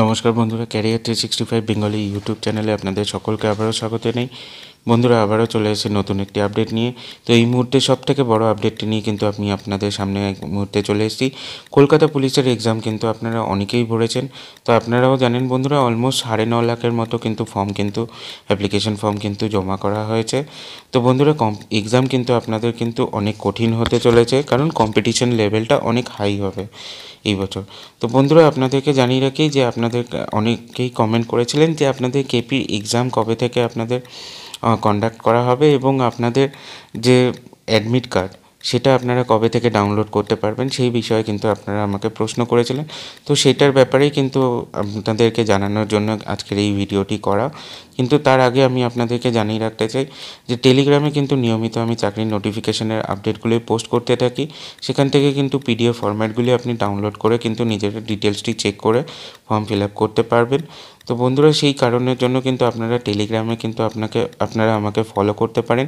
নমস্কার বন্ধুরা career three sixty five Bengali YouTube চ্যানেলে আপনাদের সকলকে আবারও স্বাগত নেই বন্ধুরা আবারও চলে এসে নতুন একটি আপডেট নিয়ে তো এই মুহূর্তে সবথেকে বড় আপডেটটি নিয়ে কিন্তু আমি আপনাদের সামনে এক মুহূর্তে চলে এসেছি কলকাতা পুলিশের এক্সাম কিন্তু আপনারা অনেকেই ভরেছেন তো আপনারাও জানেন বন্ধুরা অলমোস্ট সাড়ে ন লাখের মতো কিন্তু ফর্ম কিন্তু অ্যাপ্লিকেশন ফর্ম কিন্তু জমা করা হয়েছে তো বন্ধুরা কম এক্সাম কিন্তু আপনাদের কিন্তু অনেক কঠিন হতে চলেছে কারণ কম্পিটিশন লেভেলটা অনেক হাই হবে এই বছর তো বন্ধুরা আপনাদেরকে জানিয়ে রাখি যে আপনাদের অনেকেই কমেন্ট করেছিলেন যে আপনাদের কেপির এক্সাম কবে থেকে আপনাদের কন্ডাক্ট করা হবে এবং আপনাদের যে অ্যাডমিট কার্ড সেটা আপনারা কবে থেকে ডাউনলোড করতে পারবেন সেই বিষয়ে কিন্তু আপনারা আমাকে প্রশ্ন করেছিলেন তো সেটার ব্যাপারেই কিন্তু আপনাদেরকে জানানোর জন্য আজকের এই ভিডিওটি করা কিন্তু তার আগে আমি আপনাদেরকে জানিয়ে রাখতে চাই যে টেলিগ্রামে কিন্তু নিয়মিত আমি চাকরির নোটিফিকেশনের আপডেটগুলি পোস্ট করতে থাকি সেখান থেকে কিন্তু পিডিএফ ফরম্যাটগুলি আপনি ডাউনলোড করে কিন্তু নিজের ডিটেলসটি চেক করে ফর্ম ফিল আপ করতে পারবেন তো বন্ধুরা সেই কারণের জন্য কিন্তু আপনারা টেলিগ্রামে কিন্তু আপনাকে আপনারা আমাকে ফলো করতে পারেন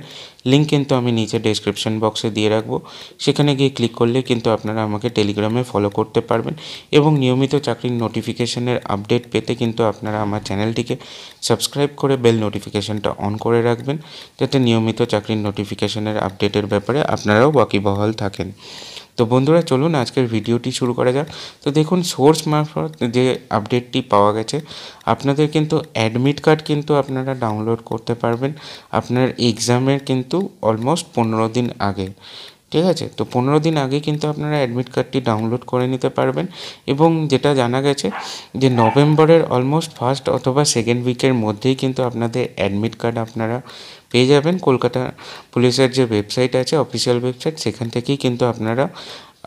লিঙ্ক কিন্তু আমি নিচে ডেসক্রিপশন বক্সে দিয়ে রাখবো সেখানে গিয়ে ক্লিক করলে কিন্তু আপনারা আমাকে টেলিগ্রামে ফলো করতে পারবেন এবং নিয়মিত চাকরির নোটিফিকেশনের আপডেট পেতে কিন্তু আপনারা আমার চ্যানেলটিকে সাবস্ক্রাইব করে বেল নোটিফিকেশানটা অন করে রাখবেন যাতে নিয়মিত চাকরির নোটিফিকেশনের আপডেটের ব্যাপারে আপনারাও বহাল থাকেন তো বন্ধুরা চলুন আজকের ভিডিওটি শুরু করা যাক তো দেখুন সোর্স মারফত যে আপডেটটি পাওয়া গেছে আপনাদের কিন্তু অ্যাডমিট কার্ড কিন্তু আপনারা ডাউনলোড করতে পারবেন আপনার এক্সামের কিন্তু অলমোস্ট পনেরো দিন আগে ঠিক আছে তো পনেরো দিন আগে কিন্তু আপনারা অ্যাডমিট কার্ডটি ডাউনলোড করে নিতে পারবেন এবং যেটা জানা গেছে যে নভেম্বরের অলমোস্ট ফার্স্ট অথবা সেকেন্ড উইকের মধ্যেই কিন্তু আপনাদের অ্যাডমিট কার্ড আপনারা পেয়ে যাবেন কলকাতা পুলিশের যে ওয়েবসাইট আছে অফিসিয়াল ওয়েবসাইট সেখান থেকেই কিন্তু আপনারা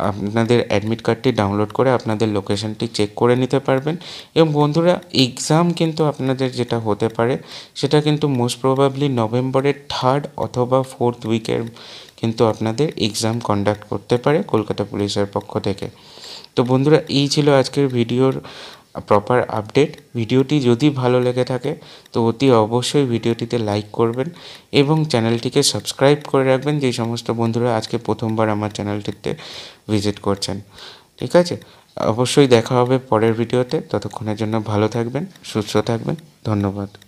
আপনাদের অ্যাডমিট কার্ডটি ডাউনলোড করে আপনাদের লোকেশনটি চেক করে নিতে পারবেন এবং বন্ধুরা এক্সাম কিন্তু আপনাদের যেটা হতে পারে সেটা কিন্তু মোস্ট প্রবাবলি নভেম্বরের থার্ড অথবা ফোর্থ উইকের কিন্তু আপনাদের এক্সাম কন্ডাক্ট করতে পারে কলকাতা পুলিশের পক্ষ থেকে তো বন্ধুরা এই ছিল আজকের ভিডিওর প্রপার আপডেট ভিডিওটি যদি ভালো লেগে থাকে তো অতি অবশ্যই ভিডিওটিতে লাইক করবেন এবং চ্যানেলটিকে সাবস্ক্রাইব করে রাখবেন যেই সমস্ত বন্ধুরা আজকে প্রথমবার আমার চ্যানেলটিতে ভিজিট করছেন ঠিক আছে অবশ্যই দেখা হবে পরের ভিডিওতে ততক্ষণের জন্য ভালো থাকবেন সুস্থ থাকবেন ধন্যবাদ